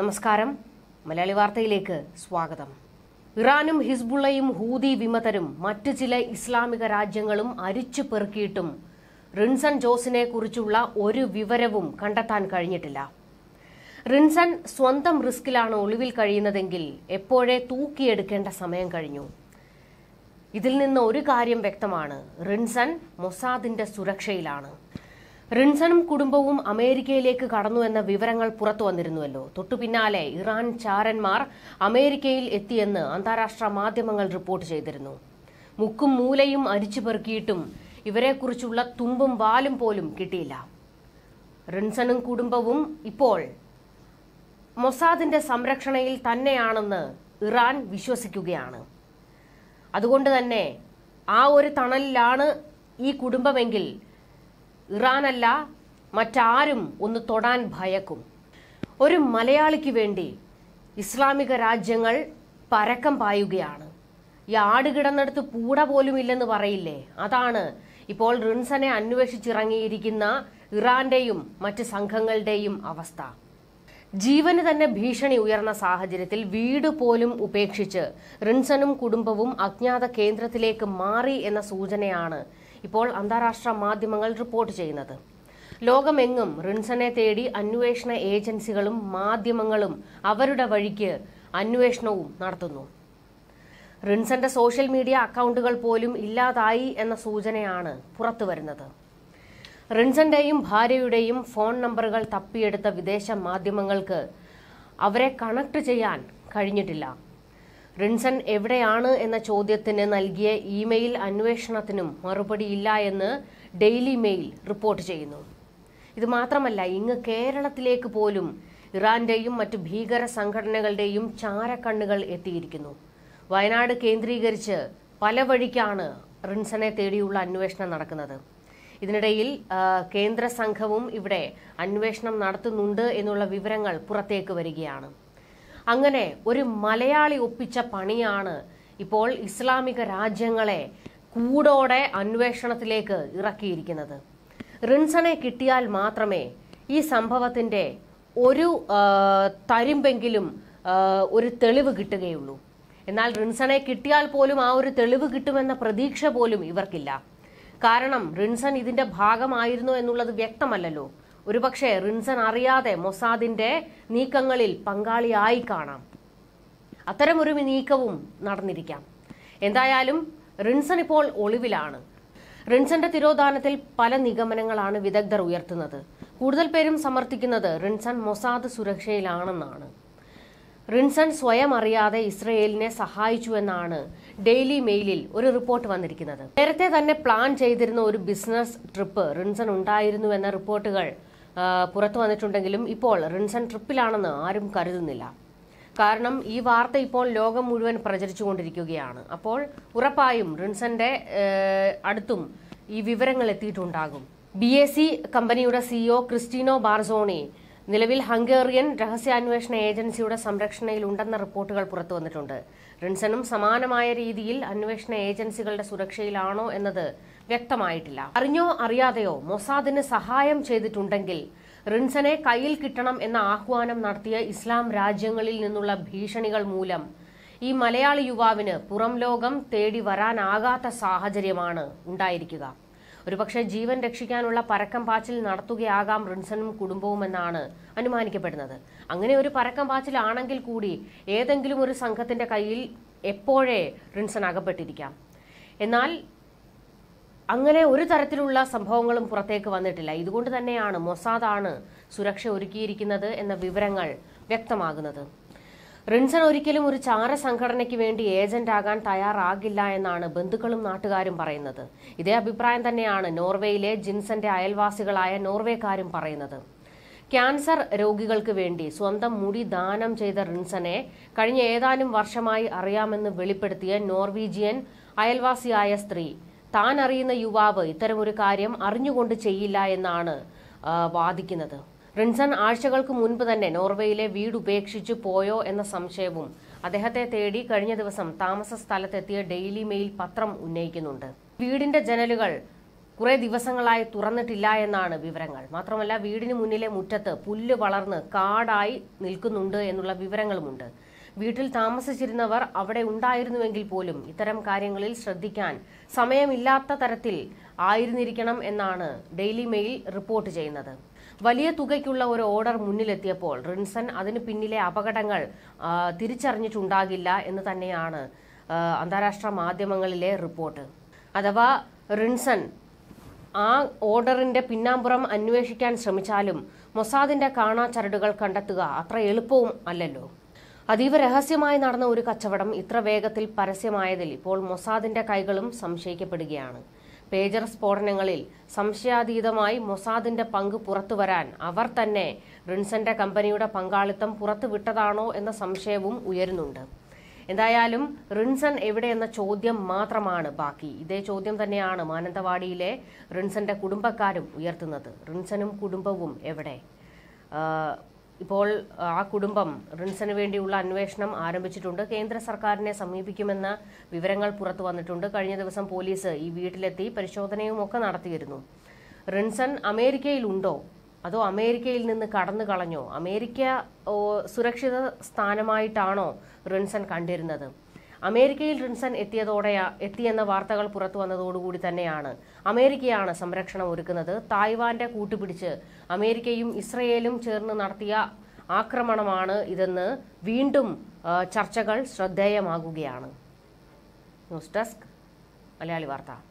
നമസ്കാരം മലയാളി വാർത്തയിലേക്ക് സ്വാഗതം ഇറാനും ഹിസ്ബുള്ളയും ഹൂതി വിമതരും മറ്റ് ചില ഇസ്ലാമിക രാജ്യങ്ങളും അരിച്ചു പെറുക്കിയിട്ടും റിൻസൺ ജോസിനെ കുറിച്ചുള്ള ഒരു വിവരവും കണ്ടെത്താൻ കഴിഞ്ഞിട്ടില്ല റിൻസൺ സ്വന്തം റിസ്കിലാണ് ഒളിവിൽ കഴിയുന്നതെങ്കിൽ എപ്പോഴേ തൂക്കിയെടുക്കേണ്ട സമയം കഴിഞ്ഞു ഇതിൽ നിന്ന് ഒരു കാര്യം വ്യക്തമാണ് റിൻസൺ മൊസാദിന്റെ സുരക്ഷയിലാണ് റിൻസണും കുടുംബവും അമേരിക്കയിലേക്ക് കടന്നുവെന്ന വിവരങ്ങൾ പുറത്തു വന്നിരുന്നുവല്ലോ തൊട്ടു പിന്നാലെ ഇറാൻ ചാരന്മാർ അമേരിക്കയിൽ എത്തിയെന്ന് അന്താരാഷ്ട്ര മാധ്യമങ്ങൾ റിപ്പോർട്ട് ചെയ്തിരുന്നു മുക്കും മൂലയും അരിച്ചു പെറുക്കിയിട്ടും ഇവരെക്കുറിച്ചുള്ള തുമ്പും വാലും പോലും കിട്ടിയില്ല റിൻസണും കുടുംബവും ഇപ്പോൾ മൊസാദിന്റെ സംരക്ഷണയിൽ തന്നെയാണെന്ന് ഇറാൻ വിശ്വസിക്കുകയാണ് അതുകൊണ്ട് തന്നെ ആ ഒരു തണലിലാണ് ഈ കുടുംബമെങ്കിൽ ഇറാനല്ല മറ്റാരും ഒന്ന് തൊടാൻ ഭയക്കും ഒരു മലയാളിക്ക് വേണ്ടി ഇസ്ലാമിക രാജ്യങ്ങൾ പരക്കം പായുകയാണ് ഈ ആട് കിടന്നെടുത്ത് പൂട പോലും ഇല്ലെന്ന് പറയില്ലേ അതാണ് ഇപ്പോൾ റിൻസനെ അന്വേഷിച്ചിറങ്ങിയിരിക്കുന്ന ഇറാന്റെയും മറ്റ് സംഘങ്ങളുടെയും അവസ്ഥ ജീവന് തന്നെ ഭീഷണി ഉയർന്ന സാഹചര്യത്തിൽ വീട് പോലും ഉപേക്ഷിച്ച് റിൻസനും കുടുംബവും അജ്ഞാത കേന്ദ്രത്തിലേക്ക് മാറി എന്ന സൂചനയാണ് ഇപ്പോൾ അന്താരാഷ്ട്ര മാധ്യമങ്ങൾ റിപ്പോർട്ട് ചെയ്യുന്നത് ലോകമെങ്ങും റിൻസനെ തേടി അന്വേഷണ ഏജൻസികളും മാധ്യമങ്ങളും അവരുടെ വഴിക്ക് അന്വേഷണവും നടത്തുന്നു റിൻസന്റെ സോഷ്യൽ മീഡിയ അക്കൗണ്ടുകൾ പോലും ഇല്ലാതായി എന്ന സൂചനയാണ് പുറത്തുവരുന്നത് റിൻസന്റെയും ഭാര്യയുടെയും ഫോൺ നമ്പറുകൾ തപ്പിയെടുത്ത വിദേശ മാധ്യമങ്ങൾക്ക് അവരെ കണക്ട് ചെയ്യാൻ കഴിഞ്ഞിട്ടില്ല റിൻസൺ എവിടെയാണ് എന്ന ചോദ്യത്തിന് നൽകിയ ഇമെയിൽ അന്വേഷണത്തിനും മറുപടിയില്ല എന്ന് ഡെയിലി മെയിൽ റിപ്പോർട്ട് ചെയ്യുന്നു ഇത് മാത്രമല്ല ഇങ്ങ് കേരളത്തിലേക്ക് പോലും ഇറാന്റെയും മറ്റ് ഭീകര സംഘടനകളുടെയും ചാരക്കണ്ണുകൾ എത്തിയിരിക്കുന്നു വയനാട് കേന്ദ്രീകരിച്ച് പല വഴിക്കാണ് റിൻസനെ തേടിയുള്ള അന്വേഷണം നടക്കുന്നത് ഇതിനിടയിൽ കേന്ദ്ര സംഘവും ഇവിടെ അന്വേഷണം നടത്തുന്നുണ്ട് എന്നുള്ള വിവരങ്ങൾ പുറത്തേക്ക് വരികയാണ് അങ്ങനെ ഒരു മലയാളി ഒപ്പിച്ച പണിയാണ് ഇപ്പോൾ ഇസ്ലാമിക രാജ്യങ്ങളെ കൂടോടെ അന്വേഷണത്തിലേക്ക് ഇറക്കിയിരിക്കുന്നത് റിൻസണെ കിട്ടിയാൽ മാത്രമേ ഈ സംഭവത്തിൻ്റെ ഒരു തരിമ്പെങ്കിലും ഒരു തെളിവ് കിട്ടുകയുള്ളൂ എന്നാൽ റിൻസണെ കിട്ടിയാൽ പോലും ആ ഒരു തെളിവ് കിട്ടുമെന്ന പ്രതീക്ഷ പോലും ഇവർക്കില്ല കാരണം റിൻസൺ ഇതിന്റെ ഭാഗമായിരുന്നു എന്നുള്ളത് വ്യക്തമല്ലല്ലോ ഒരുപക്ഷെ റിൻസൺ അറിയാതെ മൊസാദിന്റെ നീക്കങ്ങളിൽ പങ്കാളിയായി കാണാം അത്തരമൊരു നീക്കവും നടന്നിരിക്കാം എന്തായാലും റിൻസൺ ഇപ്പോൾ ഒളിവിലാണ് റിൻസന്റെ തിരോധാനത്തിൽ പല നിഗമനങ്ങളാണ് വിദഗ്ധർ ഉയർത്തുന്നത് കൂടുതൽ പേരും സമർത്ഥിക്കുന്നത് റിൻസൺ മൊസാദ് സുരക്ഷയിലാണെന്നാണ് റിൻസൺ സ്വയം അറിയാതെ ഇസ്രയേലിനെ സഹായിച്ചു എന്നാണ് ഡെയിലി മെയിലിൽ ഒരു റിപ്പോർട്ട് വന്നിരിക്കുന്നത് നേരത്തെ തന്നെ പ്ലാൻ ചെയ്തിരുന്ന ഒരു ബിസിനസ് ട്രിപ്പ് റിൻസൺ ഉണ്ടായിരുന്നുവെന്ന റിപ്പോർട്ടുകൾ പുറത്തു വന്നിട്ടുണ്ടെങ്കിലും ഇപ്പോൾ റിൻസൺ ട്രിപ്പിലാണെന്ന് ആരും കരുതുന്നില്ല കാരണം ഈ വാർത്ത ഇപ്പോൾ ലോകം മുഴുവൻ പ്രചരിച്ചുകൊണ്ടിരിക്കുകയാണ് അപ്പോൾ ഉറപ്പായും റിൻസന്റെ അടുത്തും ഈ വിവരങ്ങൾ എത്തിയിട്ടുണ്ടാകും ബി എസ് സി കമ്പനിയുടെ സിഇഒ ക്രിസ്റ്റീനോ ബാർസോണി നിലവിൽ ഹംഗേറിയൻ രഹസ്യാന്വേഷണ ഏജൻസിയുടെ സംരക്ഷണയിലുണ്ടെന്ന റിപ്പോർട്ടുകൾ പുറത്തു വന്നിട്ടുണ്ട് റിൻസനും സമാനമായ രീതിയിൽ അന്വേഷണ ഏജൻസികളുടെ സുരക്ഷയിലാണോ എന്നത് വ്യക്തമായിട്ടില്ല അറിഞ്ഞോ അറിയാതെയോ മൊസാദിന് സഹായം ചെയ്തിട്ടുണ്ടെങ്കിൽ റിൻസനെ കയ്യിൽ കിട്ടണം എന്ന ആഹ്വാനം നടത്തിയ ഇസ്ലാം രാജ്യങ്ങളിൽ നിന്നുള്ള ഭീഷണികൾ മൂലം ഈ മലയാളി യുവാവിന് പുറം ലോകം തേടി വരാനാകാത്ത സാഹചര്യമാണ് ഉണ്ടായിരിക്കുക ഒരുപക്ഷെ ജീവൻ രക്ഷിക്കാനുള്ള പരക്കം പാച്ചിൽ നടത്തുകയാകാം റിൻസനും കുടുംബവുമെന്നാണ് അനുമാനിക്കപ്പെടുന്നത് അങ്ങനെ ഒരു പരക്കം പാച്ചിലാണെങ്കിൽ കൂടി ഏതെങ്കിലും ഒരു സംഘത്തിന്റെ കയ്യിൽ എപ്പോഴേ റിൻസൺ അകപ്പെട്ടിരിക്കാം എന്നാൽ അങ്ങനെ ഒരു തരത്തിലുള്ള സംഭവങ്ങളും പുറത്തേക്ക് വന്നിട്ടില്ല ഇതുകൊണ്ട് തന്നെയാണ് മൊസാദാണ് സുരക്ഷ ഒരുക്കിയിരിക്കുന്നത് എന്ന വിവരങ്ങൾ വ്യക്തമാകുന്നത് റിൻസൺ ഒരിക്കലും ഒരു ചാര സംഘടനയ്ക്ക് വേണ്ടി ഏജന്റ് ആകാൻ തയ്യാറാകില്ല എന്നാണ് ബന്ധുക്കളും നാട്ടുകാരും പറയുന്നത് ഇതേ അഭിപ്രായം തന്നെയാണ് നോർവേയിലെ ജിൻസന്റെ അയൽവാസികളായ നോർവേക്കാരും പറയുന്നത് ക്യാൻസർ രോഗികൾക്ക് വേണ്ടി സ്വന്തം മുടി ദാനം ചെയ്ത റിൻസനെ കഴിഞ്ഞ ഏതാനും വർഷമായി അറിയാമെന്ന് വെളിപ്പെടുത്തിയ നോർവീജിയൻ അയൽവാസിയായ സ്ത്രീ താൻ അറിയുന്ന യുവാവ് ഇത്തരമൊരു കാര്യം അറിഞ്ഞുകൊണ്ട് ചെയ്യില്ല എന്നാണ് വാദിക്കുന്നത് റിൻസൺ ആഴ്ചകൾക്ക് മുൻപ് തന്നെ നോർവേയിലെ വീട് ഉപേക്ഷിച്ചു പോയോ എന്ന സംശയവും അദ്ദേഹത്തെ തേടി കഴിഞ്ഞ ദിവസം താമസ സ്ഥലത്തെത്തിയ ഡെയിലി മെയിൽ പത്രം ഉന്നയിക്കുന്നുണ്ട് വീടിന്റെ ജനലുകൾ കുറെ ദിവസങ്ങളായി തുറന്നിട്ടില്ല എന്നാണ് വിവരങ്ങൾ മാത്രമല്ല വീടിന് മുന്നിലെ മുറ്റത്ത് പുല്ല് വളർന്ന് കാടായി നിൽക്കുന്നുണ്ട് എന്നുള്ള വിവരങ്ങളുമുണ്ട് വീട്ടിൽ താമസിച്ചിരുന്നവർ അവിടെ ഉണ്ടായിരുന്നുവെങ്കിൽ പോലും ഇത്തരം കാര്യങ്ങളിൽ ശ്രദ്ധിക്കാൻ സമയമില്ലാത്ത തരത്തിൽ ആയിരുന്നിരിക്കണം എന്നാണ് ഡെയിലി മെയിൽ റിപ്പോർട്ട് ചെയ്യുന്നത് വലിയ തുകയ്ക്കുള്ള ഒരു ഓർഡർ മുന്നിലെത്തിയപ്പോൾ റിൻസൺ അതിന് പിന്നിലെ അപകടങ്ങൾ തിരിച്ചറിഞ്ഞിട്ടുണ്ടാകില്ല എന്ന് തന്നെയാണ് അന്താരാഷ്ട്ര മാധ്യമങ്ങളിലെ റിപ്പോർട്ട് അഥവാ റിൻസൺ ആ ഓർഡറിന്റെ പിന്നാമ്പുറം അന്വേഷിക്കാൻ ശ്രമിച്ചാലും മൊസാദിന്റെ കാണാച്ചരടുകൾ കണ്ടെത്തുക അത്ര എളുപ്പവും അല്ലല്ലോ അതീവ രഹസ്യമായി നടന്ന ഒരു കച്ചവടം ഇത്ര വേഗത്തിൽ പരസ്യമായതിൽ ഇപ്പോൾ മൊസാദിന്റെ കൈകളും സംശയിക്കപ്പെടുകയാണ് പേജർ സ്ഫോടനങ്ങളിൽ സംശയാതീതമായി മൊസാദിന്റെ പങ്ക് പുറത്തുവരാൻ അവർ തന്നെ റിൻസന്റെ കമ്പനിയുടെ പങ്കാളിത്തം പുറത്തുവിട്ടതാണോ എന്ന സംശയവും ഉയരുന്നുണ്ട് എന്തായാലും റിൻസൺ എവിടെ എന്ന ചോദ്യം മാത്രമാണ് ബാക്കി ഇതേ ചോദ്യം തന്നെയാണ് മാനന്തവാടിയിലെ റിൻസന്റെ കുടുംബക്കാരും ഉയർത്തുന്നത് റിൻസനും കുടുംബവും എവിടെ ഇപ്പോൾ ആ കുടുംബം റിൻസിന് വേണ്ടിയുള്ള അന്വേഷണം ആരംഭിച്ചിട്ടുണ്ട് കേന്ദ്ര സർക്കാരിനെ സമീപിക്കുമെന്ന വിവരങ്ങൾ പുറത്തു വന്നിട്ടുണ്ട് കഴിഞ്ഞ ദിവസം പോലീസ് ഈ വീട്ടിലെത്തി പരിശോധനയുമൊക്കെ നടത്തിയിരുന്നു റിൻസൺ അമേരിക്കയിലുണ്ടോ അതോ അമേരിക്കയിൽ നിന്ന് കടന്നു കളഞ്ഞോ അമേരിക്ക സുരക്ഷിത സ്ഥാനമായിട്ടാണോ റിൻസൺ കണ്ടിരുന്നത് അമേരിക്കയിൽ റിൻസൺ എത്തിയതോടെ എത്തിയെന്ന വാർത്തകൾ പുറത്തു വന്നതോടുകൂടി തന്നെയാണ് അമേരിക്കയാണ് സംരക്ഷണം ഒരുക്കുന്നത് തായ്വാന്റെ കൂട്ടുപിടിച്ച് അമേരിക്കയും ഇസ്രയേലും ചേർന്ന് നടത്തിയ ആക്രമണമാണ് ഇതെന്ന് വീണ്ടും ചർച്ചകൾ ശ്രദ്ധേയമാകുകയാണ് ന്യൂസ് ഡെസ്ക് മലയാളി വാർത്ത